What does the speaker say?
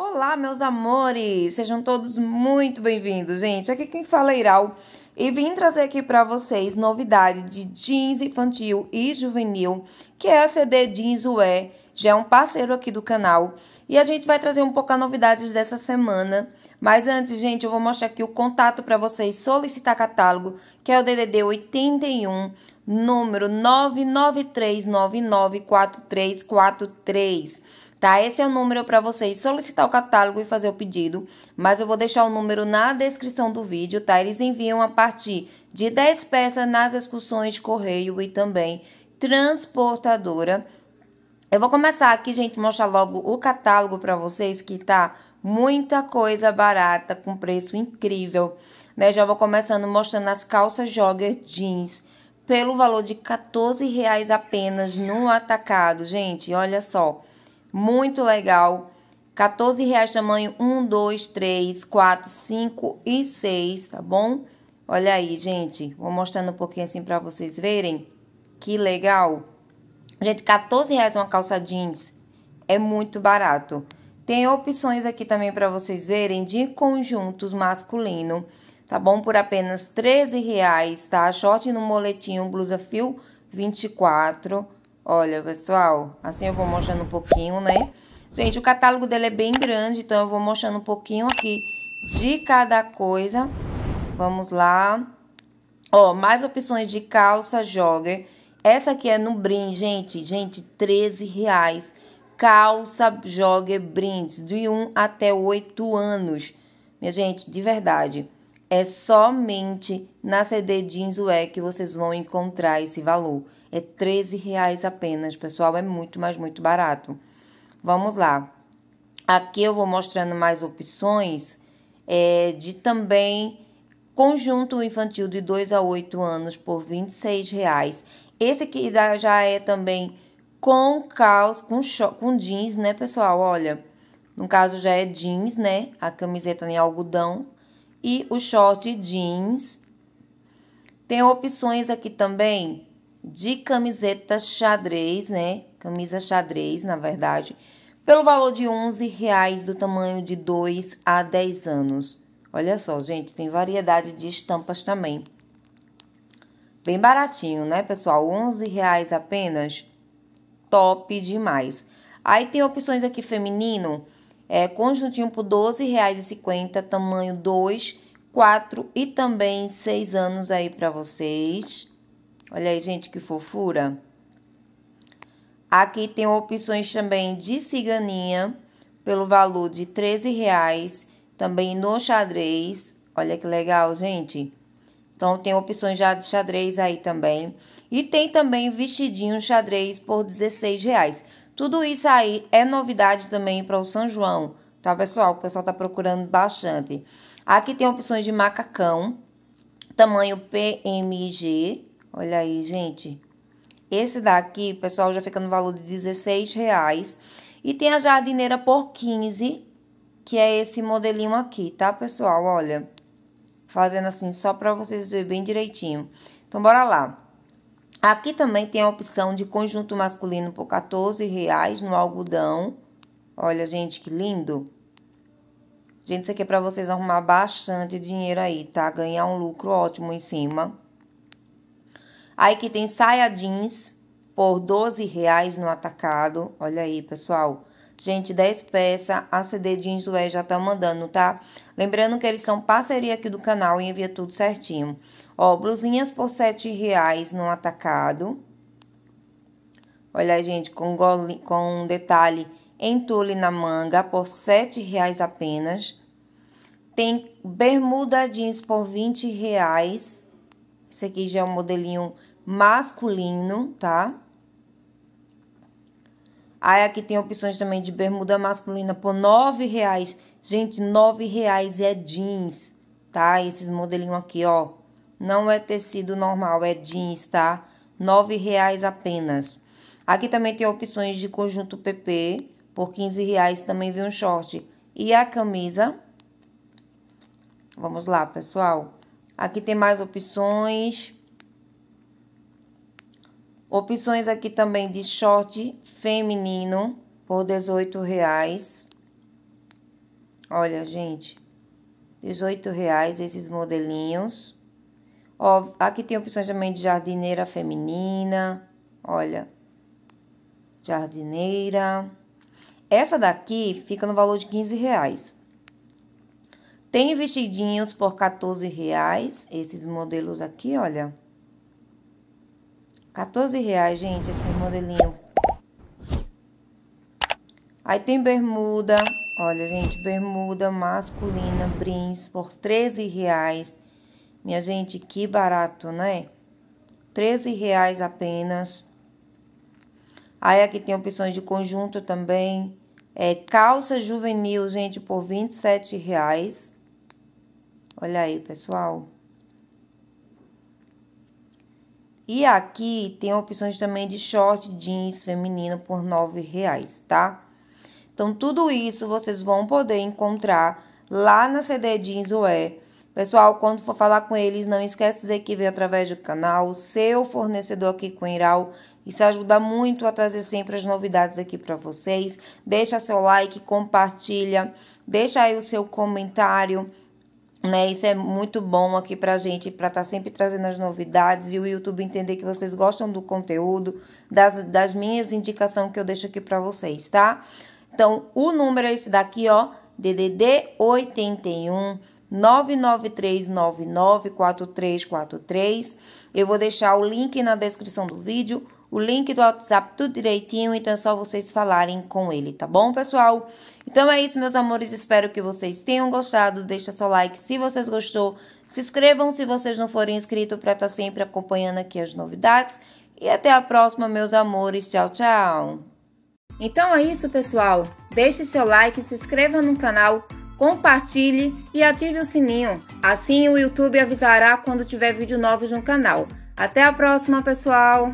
Olá, meus amores! Sejam todos muito bem-vindos, gente. Aqui quem fala é Iral e vim trazer aqui para vocês novidade de jeans infantil e juvenil, que é a CD Jeans UE, já é um parceiro aqui do canal. E a gente vai trazer um pouco as novidades dessa semana. Mas antes, gente, eu vou mostrar aqui o contato para vocês solicitar catálogo, que é o DDD 81, número 993994343 tá? Esse é o número para vocês solicitar o catálogo e fazer o pedido, mas eu vou deixar o número na descrição do vídeo, tá? Eles enviam a partir de 10 peças nas excursões de correio e também transportadora. Eu vou começar aqui, gente, mostrar logo o catálogo para vocês que tá muita coisa barata com preço incrível, né? Já vou começando mostrando as calças jogger jeans pelo valor de R$14,00 reais apenas no atacado, gente. Olha só, muito legal. 14 reais tamanho 1, 2, 3, 4, 5 e 6, tá bom? Olha aí, gente, vou mostrando um pouquinho assim pra vocês verem. Que legal. Gente, 14 reais uma calça jeans é muito barato. Tem opções aqui também pra vocês verem de conjuntos masculino, tá bom? Por apenas 13 reais, tá? Short no moletinho, blusa fio 24 Olha, pessoal, assim eu vou mostrando um pouquinho, né? Gente, o catálogo dele é bem grande, então eu vou mostrando um pouquinho aqui de cada coisa. Vamos lá. Ó, mais opções de calça jogger. Essa aqui é no brinde, gente. Gente, 13 reais. Calça jogger brins, de 1 até 8 anos. Minha gente, de verdade. É somente na CD Jeans Ué que vocês vão encontrar esse valor. É 13 reais apenas, pessoal. É muito, mais muito barato. Vamos lá. Aqui eu vou mostrando mais opções é, de também conjunto infantil de 2 a 8 anos por R$ 26,00. Esse aqui já é também com calça, com, com jeans, né, pessoal? Olha, no caso já é jeans, né? A camiseta em algodão e o short jeans. Tem opções aqui também de camiseta xadrez, né? Camisa xadrez, na verdade, pelo valor de 11 reais do tamanho de 2 a 10 anos. Olha só, gente, tem variedade de estampas também. Bem baratinho, né, pessoal? 11 reais apenas. Top demais. Aí tem opções aqui feminino é, conjuntinho por R$12,50, tamanho 2, 4 e também 6 anos aí para vocês. Olha aí, gente, que fofura. Aqui tem opções também de ciganinha pelo valor de 13 reais, também no xadrez. Olha que legal, gente. Então tem opções já de xadrez aí também. E tem também vestidinho xadrez por R$16,00. reais. Tudo isso aí é novidade também para o São João, tá, pessoal? O pessoal tá procurando bastante. Aqui tem opções de macacão, tamanho PMG. Olha aí, gente. Esse daqui, pessoal, já fica no valor de 16 reais. E tem a jardineira por 15, que é esse modelinho aqui, tá, pessoal? Olha, fazendo assim só para vocês verem bem direitinho. Então, bora lá. Aqui também tem a opção de conjunto masculino por 14 reais no algodão. Olha, gente, que lindo. Gente, isso aqui é para vocês arrumar bastante dinheiro aí, tá? Ganhar um lucro ótimo em cima. Aí que tem saia jeans por 12 reais no atacado. Olha aí, pessoal. Gente, 10 peças, a CD Jeans Wear já tá mandando, tá? Lembrando que eles são parceria aqui do canal e envia tudo certinho. Ó, blusinhas por 7 reais no atacado. Olha, gente, com, gole, com um detalhe em tule na manga por 7 reais apenas. Tem bermuda jeans por 20 reais. Esse aqui já é um modelinho masculino, tá? Aí aqui tem opções também de bermuda masculina por R$ 9,00. Gente, R$ 9,00 é jeans, tá? Esses modelinhos aqui, ó. Não é tecido normal, é jeans, tá? R$ 9,00 apenas. Aqui também tem opções de conjunto PP por R$ 15,00 também vem um short. E a camisa? Vamos lá, pessoal. Aqui tem mais opções. Opções aqui também de short feminino por 18 reais. Olha, gente, 18 reais esses modelinhos. Ó, aqui tem opções também de jardineira feminina. Olha, jardineira. Essa daqui fica no valor de 15 reais. Tem vestidinhos por 14 reais. Esses modelos aqui, olha. 14 reais, gente, esse modelinho. Aí tem bermuda. Olha, gente, bermuda masculina, brins, por 13 reais. Minha gente, que barato, né? 13 reais apenas. Aí aqui tem opções de conjunto também. É, calça juvenil, gente, por 27 reais. Olha aí, pessoal. E aqui tem opções também de short jeans feminino por R$ reais, tá? Então, tudo isso vocês vão poder encontrar lá na CD Jeans UE. Pessoal, quando for falar com eles, não esquece de dizer que veio através do canal, seu fornecedor aqui com Iral. Isso ajuda muito a trazer sempre as novidades aqui para vocês. Deixa seu like, compartilha, deixa aí o seu comentário. Né, isso é muito bom aqui pra gente, pra estar tá sempre trazendo as novidades e o YouTube entender que vocês gostam do conteúdo, das, das minhas indicações que eu deixo aqui pra vocês, tá? Então, o número é esse daqui, ó, DDD 81 993994343. Eu vou deixar o link na descrição do vídeo o link do WhatsApp tudo direitinho, então é só vocês falarem com ele, tá bom, pessoal? Então é isso, meus amores, espero que vocês tenham gostado. Deixa seu like se vocês gostou. Se inscrevam se vocês não forem inscritos para estar tá sempre acompanhando aqui as novidades. E até a próxima, meus amores. Tchau, tchau. Então é isso, pessoal. Deixe seu like, se inscreva no canal, compartilhe e ative o sininho. Assim o YouTube avisará quando tiver vídeo novo no canal. Até a próxima, pessoal!